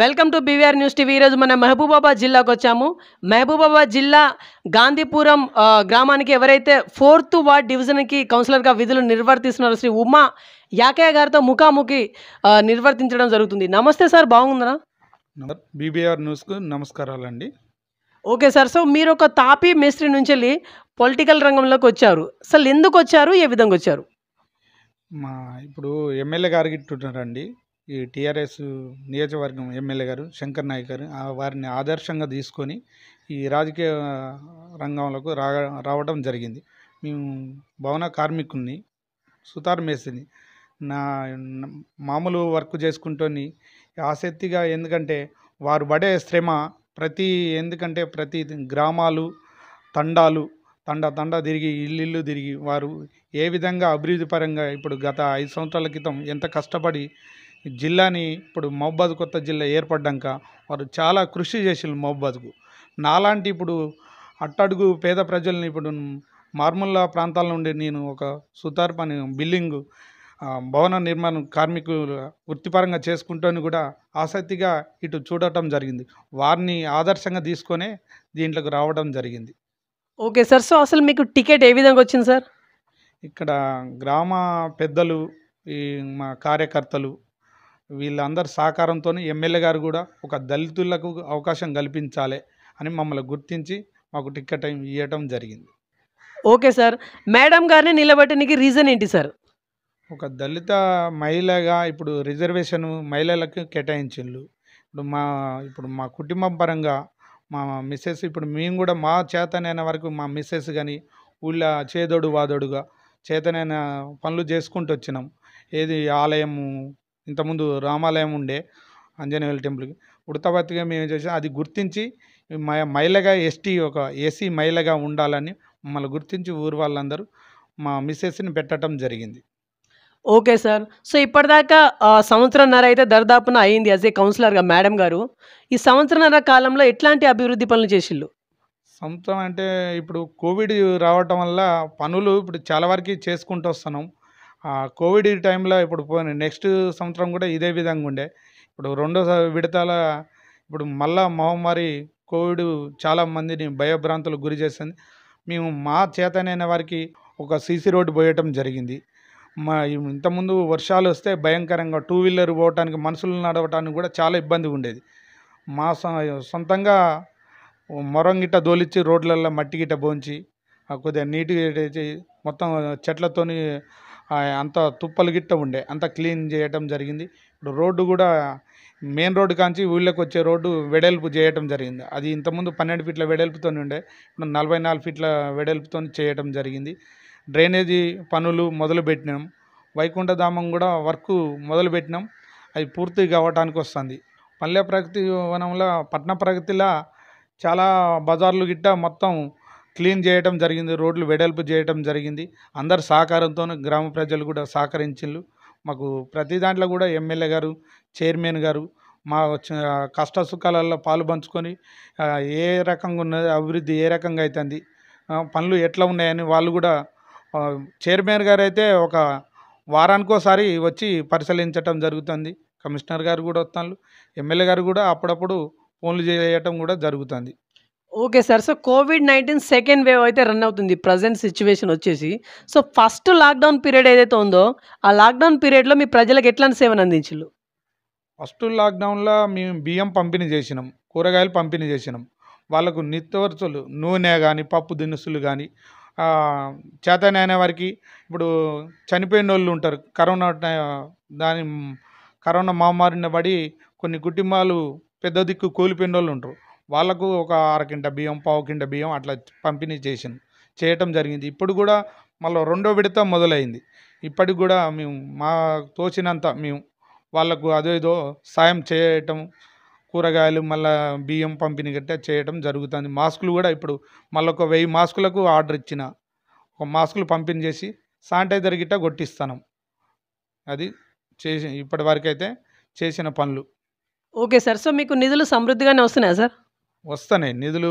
welcome to BVR news TV ఈరోజు మన మహబూబాబాద్ జిల్లాకు వచ్చాము మహబూబాబాద్ జిల్లా గాంధీపురం గ్రామానికి ఎవరైతే ఫోర్త్ వార్డ్ డివిజన్కి కౌన్సిలర్గా విధులు నిర్వర్తిస్తున్నారో శ్రీ ఉమా యాకయ్య గారితో ముఖాముఖి నిర్వర్తించడం జరుగుతుంది నమస్తే సార్ బాగుందా బీబీఆర్ న్యూస్కు నమస్కారాలండి ఓకే సార్ సో మీరు ఒక తాపీ మేస్త్రి నుంచి వెళ్ళి పొలిటికల్ రంగంలోకి వచ్చారు అసలు ఎందుకు వచ్చారు ఏ విధంగా వచ్చారు మా ఇప్పుడు ఎమ్మెల్యే గారు గిట్టున్నారండి ఈ టీఆర్ఎస్ నియోజకవర్గం ఎమ్మెల్యే గారు శంకర్ నాయక్ గారు వారిని ఆదర్శంగా తీసుకొని ఈ రాజకీయ రంగంలోకి రా రావడం జరిగింది మేము భవన కార్మికుని సుతార్ మేసిని నా మామూలు వర్క్ చేసుకుంటూని ఆసక్తిగా ఎందుకంటే వారు పడే శ్రమ ప్రతి ఎందుకంటే ప్రతి గ్రామాలు తండాలు తండ తండ తిరిగి ఇల్లు తిరిగి వారు ఏ విధంగా అభివృద్ధి పరంగా ఇప్పుడు గత ఐదు సంవత్సరాల క్రితం ఎంత కష్టపడి జిల్లాని ఇప్పుడు మహబాద్ కొత్త జిల్లా ఏర్పడ్డాక వారు చాలా కృషి చేసిరు మహబాద్కు నాలాంటి ఇప్పుడు అట్టడుగు పేద ప్రజల్ని ఇప్పుడు మార్ముల్లా ప్రాంతాల నుండి నేను ఒక సుతార్ పని బిల్డింగ్ భవన నిర్మాణం కార్మికులు వృత్తిపరంగా చేసుకుంటూని కూడా ఆసక్తిగా ఇటు చూడటం జరిగింది వారిని ఆదర్శంగా తీసుకొని దీంట్లోకి రావడం జరిగింది ఓకే సార్ సో అసలు మీకు టికెట్ ఏ విధంగా వచ్చింది సార్ ఇక్కడ గ్రామ పెద్దలు ఈ మా కార్యకర్తలు వీళ్ళందరి సహకారంతో ఎమ్మెల్యే గారు కూడా ఒక దళితులకు అవకాశం కల్పించాలి అని మమ్మల్ని గుర్తించి మాకు టిక్కెట్ ఇవ్వటం జరిగింది ఓకే సార్ మేడం గారిని నిలబెట్టడానికి రీజన్ ఏంటి సార్ ఒక దళిత మహిళగా ఇప్పుడు రిజర్వేషన్ మహిళలకు కేటాయించిండ్రు ఇప్పుడు మా ఇప్పుడు మా కుటుంబం పరంగా మా మిస్సెస్ ఇప్పుడు మేము కూడా మా చేతనైన వరకు మా మిస్సెస్ కానీ ఊళ్ళో చేదోడు వాదోడుగా చేతనైన పనులు చేసుకుంటూ వచ్చినాం ఏది ఆలయము ఇంతకుముందు రామాలయం ఉండే ఆంజనేయుల టెంపుల్కి ఉడతబత్తిగా మేము చేసాం అది గుర్తించి మైలగా ఎస్టీ ఒక ఏసీ మైలగా ఉండాలని మమ్మల్ని గుర్తించి ఊరు వాళ్ళందరూ మా మిస్సెస్ని పెట్టడం జరిగింది ఓకే సార్ సో ఇప్పటిదాకా సంవత్సరంన్నర అయితే దర్దాపున అయింది యాజ్ ఏ కౌన్సిలర్గా మేడం గారు ఈ సంవత్సరంన్నర కాలంలో ఎట్లాంటి అభివృద్ధి పనులు చేసిళ్ళు సంవత్సరం అంటే ఇప్పుడు కోవిడ్ రావటం వల్ల పనులు ఇప్పుడు చాలా వరకు చేసుకుంటూ వస్తున్నాం కోవిడ్ టైంలో ఇప్పుడు పోయిన నెక్స్ట్ సంవత్సరం కూడా ఇదే విధంగా ఉండే ఇప్పుడు రెండో విడతల ఇప్పుడు మళ్ళా మహమ్మారి కోవిడ్ చాలా మందిని భయభ్రాంతులకు గురి చేసింది మేము మా చేతనైన వారికి ఒక సీసీ రోడ్డు పోయటం జరిగింది మా ఇంతకుముందు వర్షాలు వస్తే భయంకరంగా టూ వీలర్ పోవటానికి మనుషులు నడవటానికి కూడా చాలా ఇబ్బంది ఉండేది మా సొంతంగా మొరంగిట దోలిచ్చి రోడ్లల్లో మట్టి గిట్ట పోంచి కొద్దిగా నీట్గా మొత్తం చెట్లతోని అంత తుప్పలు గిట్ట ఉండే అంత క్లీన్ చేయటం జరిగింది ఇప్పుడు రోడ్డు కూడా మెయిన్ రోడ్డు కాంచి ఊళ్ళోకి వచ్చే రోడ్డు వెడల్పు చేయటం జరిగింది అది ఇంతకుముందు పన్నెండు ఫీట్ల వెడల్పుతో ఉండే ఇప్పుడు నలభై నాలుగు ఫీట్ల వెడల్పుతో చేయటం జరిగింది డ్రైనేజీ పనులు మొదలుపెట్టినాం వైకుంఠధామం కూడా వర్క్ మొదలుపెట్టినాం అది పూర్తి కావటానికి వస్తుంది పల్లె ప్రగతి వనంలో పట్టణ ప్రగతిలా చాలా బజార్లు గిట్ట మొత్తం క్లీన్ చేయడం జరిగింది రోడ్లు వెడల్పు చేయడం జరిగింది అందరు సహకారంతో గ్రామ ప్రజలు కూడా సహకరించిండ్రు మాకు ప్రతి దాంట్లో కూడా ఎమ్మెల్యే గారు చైర్మన్ గారు మా కష్ట సుఖాలలో పాలు పంచుకొని ఏ రకంగా ఉన్నది అభివృద్ధి ఏ రకంగా అవుతుంది పనులు ఎట్లా ఉన్నాయని వాళ్ళు కూడా చైర్మన్ గారు అయితే ఒక వారానికోసారి వచ్చి పరిశీలించడం జరుగుతుంది కమిషనర్ గారు కూడా వస్తున్నారు ఎమ్మెల్యే గారు కూడా అప్పుడప్పుడు ఫోన్లు చేయటం కూడా జరుగుతుంది okay sir so covid nineteen second wave అయితే రన్ అవుతుంది ప్రజెంట్ సిచ్యువేషన్ వచ్చేసి సో ఫస్ట్ లాక్డౌన్ పీరియడ్ ఏదైతే ఉందో ఆ లాక్డౌన్ పీరియడ్లో మీ ప్రజలకు ఎట్లాంటి సేవను అందించారు ఫస్ట్ లాక్డౌన్లో మేము బియ్యం పంపిణీ చేసినాం కూరగాయలు పంపిణీ చేసినాం వాళ్ళకు నిత్యవరచులు నూనె కానీ పప్పు దినుసులు కానీ చేతనైన వారికి ఇప్పుడు చనిపోయిన వాళ్ళు ఉంటారు కరోనా దాని కరోనా మహమ్మారిని పడి కొన్ని కుటుంబాలు పెద్ద దిక్కు కోల్పోయిన వాళ్ళు ఉంటారు వాళ్ళకు ఒక అరకింట బియ్యం పావు కింట బియ్యం అట్లా పంపిణీ చేసింది చేయటం జరిగింది ఇప్పుడు కూడా మళ్ళీ రెండో విడత మొదలైంది ఇప్పటికి కూడా మేము మా తోచినంత మేము వాళ్ళకు అదేదో సాయం చేయటం కూరగాయలు మళ్ళీ బియ్యం పంపిణీ గట్టా చేయటం జరుగుతుంది మాస్కులు కూడా ఇప్పుడు మళ్ళీ ఒక వెయ్యి మాస్కులకు ఆర్డర్ ఇచ్చిన ఒక మాస్కులు పంపిణీ చేసి శానిటైజర్ గిట్ట కొట్టిస్తాను అది చేసి ఇప్పటి అయితే చేసిన పనులు ఓకే సార్ సో మీకు నిధులు సమృద్ధిగానే వస్తున్నాయా సార్ వస్తున్నాయి నిధులు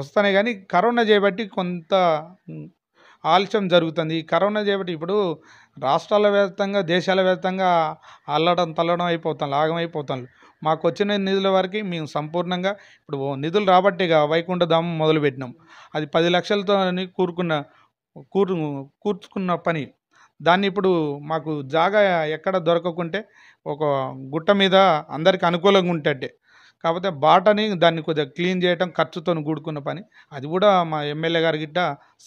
వస్తున్నాయి కానీ కరోనా చేయబట్టి కొంత ఆలస్యం జరుగుతుంది కరోనా చేయబట్టి ఇప్పుడు రాష్ట్రాల వ్యాప్తంగా దేశాల వ్యాప్తంగా అల్లడం తల్లడం అయిపోతాం లాగం అయిపోతాం మాకు వచ్చిన నిధుల వరకు మేము సంపూర్ణంగా ఇప్పుడు నిధులు రాబట్టిగా వైకుంఠ ధామం మొదలుపెట్టినాం అది పది లక్షలతో కూరుకున్న కూరు కూర్చుకున్న పని దాన్ని ఇప్పుడు మాకు జాగా ఎక్కడ దొరకకుంటే ఒక గుట్ట మీద అందరికి అనుకూలంగా ఉంటే కాకపోతే బాటని దాన్ని కొద్దిగా క్లీన్ చేయటం ఖర్చుతో కూడుకున్న పని అది కూడా మా ఎమ్మెల్యే గారి గిట్ట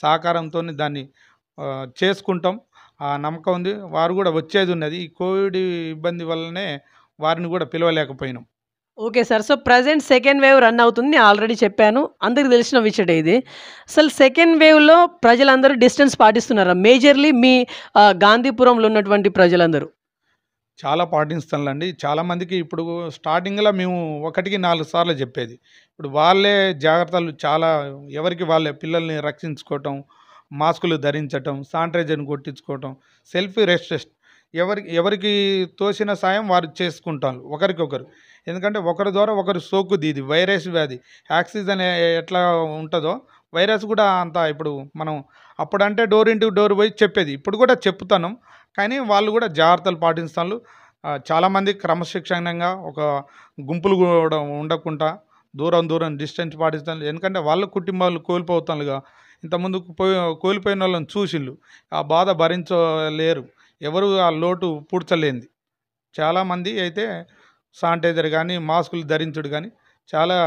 సహకారంతో దాన్ని చేసుకుంటాం ఆ నమ్మకం ఉంది వారు కూడా వచ్చేది ఉన్నది ఈ కోవిడ్ ఇబ్బంది వల్లనే వారిని కూడా పిలవలేకపోయినాం okay sir so present second wave run అవుతుంది ఆల్రెడీ చెప్పాను అందరికి తెలిసిన విషయటే ఇది అసలు సెకండ్ వేవ్లో ప్రజలందరూ డిస్టెన్స్ పాటిస్తున్నారా మేజర్లీ మీ గాంధీపురంలో ఉన్నటువంటి ప్రజలందరూ చాలా పాటిస్తానులండి చాలామందికి ఇప్పుడు స్టార్టింగ్లో మేము ఒకటికి నాలుగు సార్లు చెప్పేది ఇప్పుడు వాళ్ళే జాగ్రత్తలు చాలా ఎవరికి వాళ్ళే పిల్లల్ని రక్షించుకోవటం మాస్కులు ధరించటం శానిటైజర్ని కొట్టించుకోవటం సెల్ఫీ రెస్ట్రెస్ట్ ఎవరికి ఎవరికి తోసిన సాయం వారు చేసుకుంటారు ఒకరికొకరు ఎందుకంటే ఒకరి ద్వారా ఒకరు సోకు దీది వైరస్ వ్యాధి ఆక్సిజన్ ఎట్లా ఉంటుందో వైరస్ కూడా అంత ఇప్పుడు మనం అప్పుడంటే డోర్ ఇంటికి డోర్ పోయి చెప్పేది ఇప్పుడు కూడా చెప్తాను కానీ వాళ్ళు కూడా జాగ్రత్తలు పాటిస్తారు చాలామంది క్రమశిక్షణంగా ఒక గుంపులు కూడా ఉండకుండా దూరం దూరం డిస్టెన్స్ పాటిస్తాను ఎందుకంటే వాళ్ళ కుటుంబాలు కోల్పోతానుగా ఇంతకుముందు పోయి కోల్పోయిన వాళ్ళని చూసిళ్ళు ఆ బాధ భరించలేరు ఎవరు ఆ లోటు పూడ్చలేంది చాలామంది అయితే శానిటైజర్ కానీ మాస్కులు ధరించుడు కానీ చాలా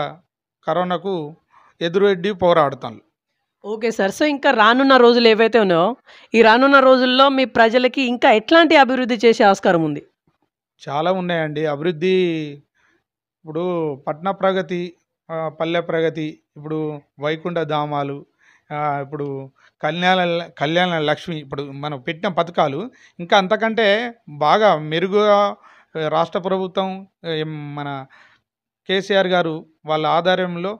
కరోనాకు ఎదురెడ్డి పోరాడుతాను ఓకే సార్ సో ఇంకా రానున్న రోజులు ఏవైతే ఉన్నాయో ఈ రానున్న రోజుల్లో మీ ప్రజలకి ఇంకా ఎట్లాంటి అభివృద్ధి చేసే ఆస్కారం ఉంది చాలా ఉన్నాయండి అభివృద్ధి ఇప్పుడు పట్టణ ప్రగతి పల్లె ప్రగతి ఇప్పుడు వైకుంఠ ధామాలు ఇప్పుడు కళ్యాణ కళ్యాణ లక్ష్మి ఇప్పుడు మనం పెట్టిన పథకాలు ఇంకా అంతకంటే బాగా మెరుగుగా రాష్ట్ర ప్రభుత్వం మన కేసీఆర్ గారు వాళ్ళ ఆధ్వర్యంలో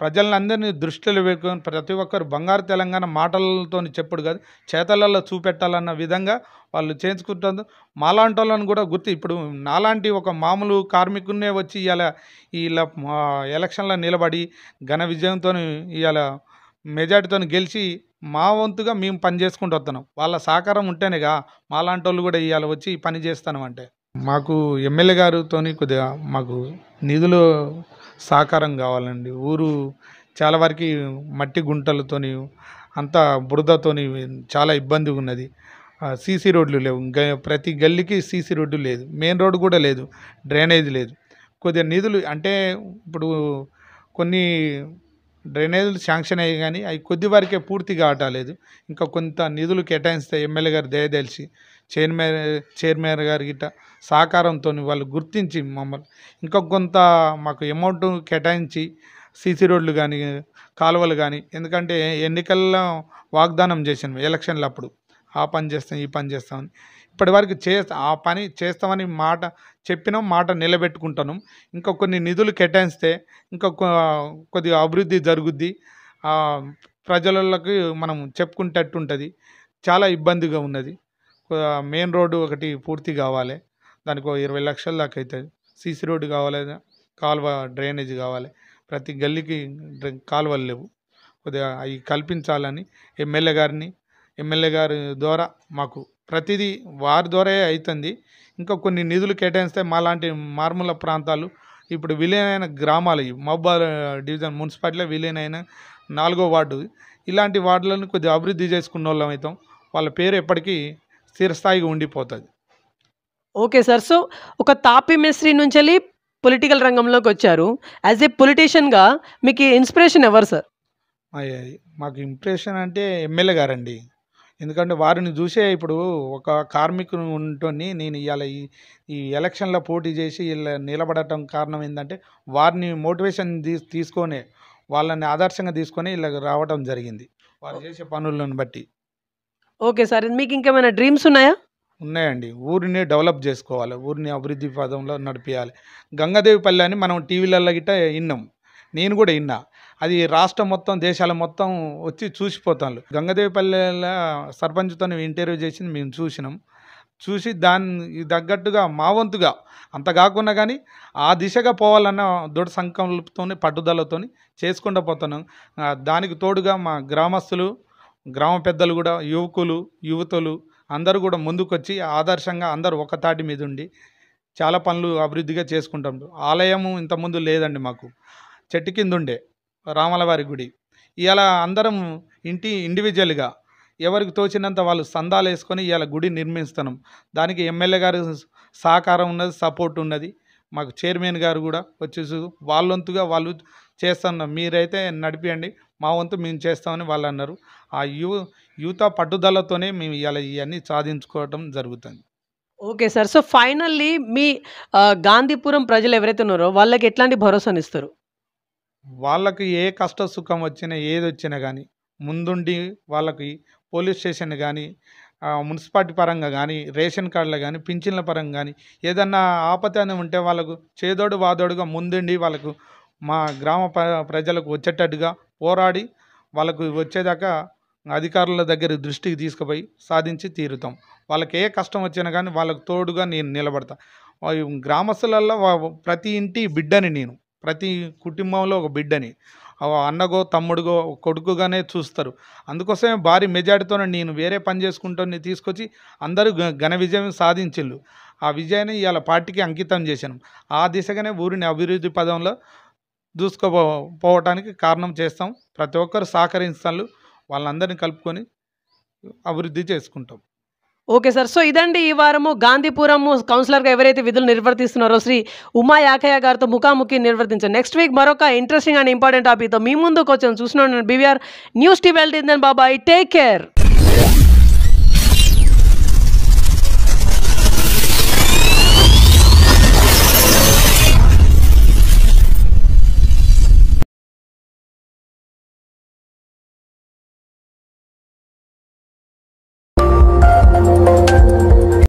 ప్రజలందరినీ దృష్టిలో పెట్టుకొని ప్రతి ఒక్కరు బంగారు తెలంగాణ మాటలతో చెప్పుడు కాదు చేతలలో చూపెట్టాలన్న విధంగా వాళ్ళు చేయించుకుంటారు మాలాంటి వాళ్ళని కూడా గుర్తు ఇప్పుడు నాలాంటి ఒక మామూలు కార్మికున్నే వచ్చి ఇవాళ ఇలా ఎలక్షన్లో నిలబడి ఘన విజయంతో ఇవాళ మెజార్టీతో గెలిచి మా వంతుగా మేము పని చేసుకుంటూ వస్తున్నాం వాళ్ళ సహకారం ఉంటేనేగా మాలాంటి వాళ్ళు కూడా ఇవాళ వచ్చి పని చేస్తాను అంటే మాకు ఎమ్మెల్యే గారితో కొద్దిగా మాకు నిధులు సాకారం కావాలండి ఊరు చాలా వరకు మట్టి గుంటలతోని అంతా బురదతోని చాలా ఇబ్బందిగా ఉన్నది సీసీ రోడ్లు లేవు ప్రతి గల్లీకి సీసీ రోడ్డు లేదు మెయిన్ రోడ్డు కూడా లేదు డ్రైనేజ్ లేదు కొద్దిగా నిధులు అంటే ఇప్పుడు కొన్ని డ్రైనేజీలు శాంక్షన్ అయ్యాయి కానీ అవి కొద్ది వరకే పూర్తిగా ఆటలేదు ఇంకా కొంత నిధులు కేటాయిస్తే ఎమ్మెల్యే గారు దయదలిచి చైర్మన్ చైర్మన్ గారి గిట్ట సహకారంతో వాళ్ళు గుర్తించి మమ్మల్ని ఇంకా కొంత మాకు అమౌంట్ కేటాయించి సీసీ రోడ్లు కానీ కాలువలు కానీ ఎందుకంటే ఎన్నికల్లో వాగ్దానం చేసాను ఎలక్షన్లు అప్పుడు ఆ పని చేస్తాం ఈ పని చేస్తామని ఇప్పటి వరకు చేస్తా ఆ పని చేస్తామని మాట చెప్పినాం మాట నిలబెట్టుకుంటాను ఇంకా కొన్ని నిధులు కేటాయిస్తే ఇంకా కొద్దిగా అభివృద్ధి జరుగుద్ది ప్రజలకి మనం చెప్పుకునేటట్టు ఉంటుంది చాలా ఇబ్బందిగా ఉన్నది మెయిన్ రోడ్డు ఒకటి పూర్తి కావాలి దానికి ఒక ఇరవై లక్షల దాకా అవుతుంది సీసీ రోడ్డు కావాలి కాలువ డ్రైనేజ్ కావాలి ప్రతి గల్లీకి కాలువలు లేవు కొద్దిగా అవి కల్పించాలని ఎమ్మెల్యే గారిని ఎమ్మెల్యే గారి ద్వారా మాకు ప్రతిదీ వారి ద్వారా అవుతుంది ఇంకా కొన్ని నిధులు కేటాయిస్తే మాలాంటి మార్మూల ప్రాంతాలు ఇప్పుడు విలీనమైన గ్రామాలు మహబా డివిజన్ మున్సిపాలిటీలో విలీనైన నాలుగో వార్డు ఇలాంటి వార్డులను కొద్దిగా అభివృద్ధి చేసుకున్న వాళ్ళం అవుతాం వాళ్ళ పేరు ఎప్పటికీ స్థిరస్థాయిగా ఉండిపోతుంది ఓకే సార్ సో ఒక తాపి మేస్త్రి నుంచి వెళ్ళి పొలిటికల్ రంగంలోకి వచ్చారు యాజ్ ఏ పొలిటీషియన్గా మీకు ఇన్స్పిరేషన్ ఎవరు సార్ మాకు ఇంప్రెషన్ అంటే ఎమ్మెల్యే గారండి ఎందుకంటే వారిని చూసే ఇప్పుడు ఒక కార్మికుని ఉంటుని నేను ఇవాళ ఈ ఈ ఎలక్షన్లో పోటీ చేసి ఇలా నిలబడటం కారణం ఏంటంటే వారిని మోటివేషన్ తీసుకొని వాళ్ళని ఆదర్శంగా తీసుకొని ఇలా రావడం జరిగింది వారు చేసే పనులను బట్టి ఓకే సార్ మీకు ఇంకేమైనా డ్రీమ్స్ ఉన్నాయా ఉన్నాయండి ఊరిని డెవలప్ చేసుకోవాలి ఊరిని అభివృద్ధి పదంలో నడిపించాలి పల్లె అని మనం టీవీలలో గిట్ట విన్నాం నేను కూడా విన్నా అది రాష్ట్రం మొత్తం దేశాల మొత్తం వచ్చి చూసిపోతాను గంగాదేవి పల్లె సర్పంచ్తో ఇంటర్వ్యూ చేసింది మేము చూసినాం చూసి దాన్ని తగ్గట్టుగా మా వంతుగా అంత కాకుండా కానీ ఆ దిశగా పోవాలన్న దృఢ సంకల్పంతో పట్టుదలతో చేసుకుంటూ పోతున్నాం దానికి తోడుగా మా గ్రామస్తులు గ్రామ పెద్దలు కూడా యువకులు యువతలు అందరూ కూడా ముందుకొచ్చి ఆదర్శంగా అందరూ ఒక తాటి మీద ఉండి చాలా పనులు అభివృద్ధిగా చేసుకుంటాం ఆలయము ఇంతకుముందు లేదండి మాకు చెట్టు కింద ఉండే రామలవారి గుడి ఇలా అందరం ఇంటి ఇండివిజువల్గా ఎవరికి తోచినంత వాళ్ళు సందాలు వేసుకొని ఇవాళ గుడి నిర్మిస్తున్నాం దానికి ఎమ్మెల్యే గారు సహకారం ఉన్నది సపోర్ట్ ఉన్నది మాకు చైర్మన్ గారు కూడా వచ్చేసి వాళ్ళొంతుగా వాళ్ళు చేస్తున్నారు మీరైతే నడిపియండి మా వంతు మేము చేస్తామని వాళ్ళు అన్నారు ఆ యువ యూత పట్టుదలతోనే మేము ఇవాళ ఇవన్నీ సాధించుకోవడం జరుగుతుంది ఓకే సార్ సో ఫైనల్లీ మీ గాంధీపురం ప్రజలు ఎవరైతే ఉన్నారో వాళ్ళకి ఎట్లాంటి భరోసాను ఇస్తారు వాళ్ళకి ఏ కష్ట సుఖం వచ్చినా ఏది వచ్చినా కానీ ముందుండి వాళ్ళకి పోలీస్ స్టేషన్ కానీ మున్సిపాలిటీ పరంగా కానీ రేషన్ కార్డులు కానీ పింఛన్ల పరంగా కానీ ఏదన్నా ఆపద ఉంటే వాళ్ళకు చేదోడు వాదోడుగా ముందుండి వాళ్ళకు మా గ్రామ ప్రజలకు వచ్చేటట్టుగా పోరాడి వాళ్ళకు వచ్చేదాకా అధికారుల దగ్గర దృష్టికి తీసుకుపోయి సాధించి తీరుతాం వాళ్ళకి ఏ కష్టం వచ్చినా కానీ వాళ్ళకు తోడుగా నేను నిలబడతా గ్రామస్తులలో ప్రతి ఇంటి బిడ్డని నేను ప్రతి కుటుంబంలో ఒక బిడ్డని అన్నగో తమ్ముడుగో కొడుకుగానే చూస్తారు అందుకోసమే భారీ మెజార్టీతోనే నేను వేరే పని చేసుకుంటూ తీసుకొచ్చి అందరూ ఘన విజయం సాధించిళ్ళు ఆ విజయాన్ని ఇవాళ పార్టీకి అంకితం చేశాను ఆ దిశగానే ఊరిని అభివృద్ధి పదంలో దూసుకోపోవటానికి కారణం చేస్తాం ప్రతి ఒక్కరు సహకరించాలి వాళ్ళందరినీ కలుపుకొని అభివృద్ధి చేసుకుంటాం ఓకే సార్ సో ఇదండి ఈ వారము గాంధీపురం కౌన్సిలర్గా ఎవరైతే విధులు నిర్వర్తిస్తున్నారో శ్రీ ఉమా యాకయ్య గారితో ముఖాముఖి నిర్వర్తించారు నెక్స్ట్ వీక్ మరొక ఇంట్రెస్టింగ్ అండ్ ఇంపార్టెంట్ టాపిక్తో మీ ముందుకు వచ్చాను చూసిన బీవీఆర్ న్యూస్ టీవీ వెళ్తుందని బాబాయ్ టేక్ కేర్